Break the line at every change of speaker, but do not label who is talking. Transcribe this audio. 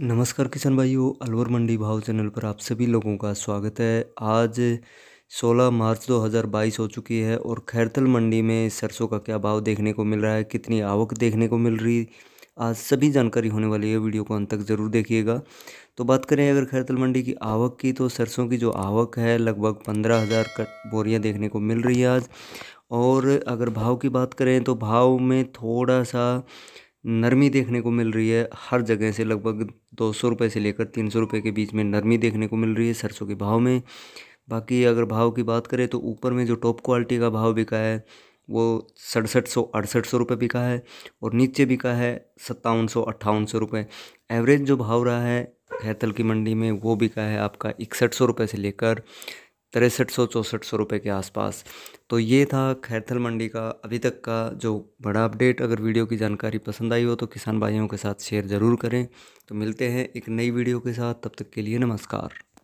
नमस्कार किसान भाइयों अलवर मंडी भाव चैनल पर आप सभी लोगों का स्वागत है आज 16 मार्च 2022 हो चुकी है और खैरथल मंडी में सरसों का क्या भाव देखने को मिल रहा है कितनी आवक देखने को मिल रही आज सभी जानकारी होने वाली है वीडियो को अंत तक ज़रूर देखिएगा तो बात करें अगर खैरथल मंडी की आवक की तो सरसों की जो आवक है लगभग पंद्रह हज़ार कट बोरियाँ देखने को मिल रही है आज और अगर भाव की बात करें तो भाव में थोड़ा सा नरमी देखने को मिल रही है हर जगह से लगभग दो सौ रुपये से लेकर तीन सौ रुपये के बीच में नरमी देखने को मिल रही है सरसों के भाव में बाकी अगर भाव की बात करें तो ऊपर में जो टॉप क्वालिटी का भाव बिका है वो सड़सठ सौ अड़सठ सौ रुपये बिका है और नीचे बिका है सत्तावन सौ अट्ठावन सौ रुपये एवरेज जो भाव रहा है हैतल की मंडी में वो बिका है आपका इकसठ सौ रुपये से लेकर तिरसठ सौ चौंसठ सौ रुपये के आसपास तो ये था खैरथल मंडी का अभी तक का जो बड़ा अपडेट अगर वीडियो की जानकारी पसंद आई हो तो किसान भाइयों के साथ शेयर ज़रूर करें तो मिलते हैं एक नई वीडियो के साथ तब तक के लिए नमस्कार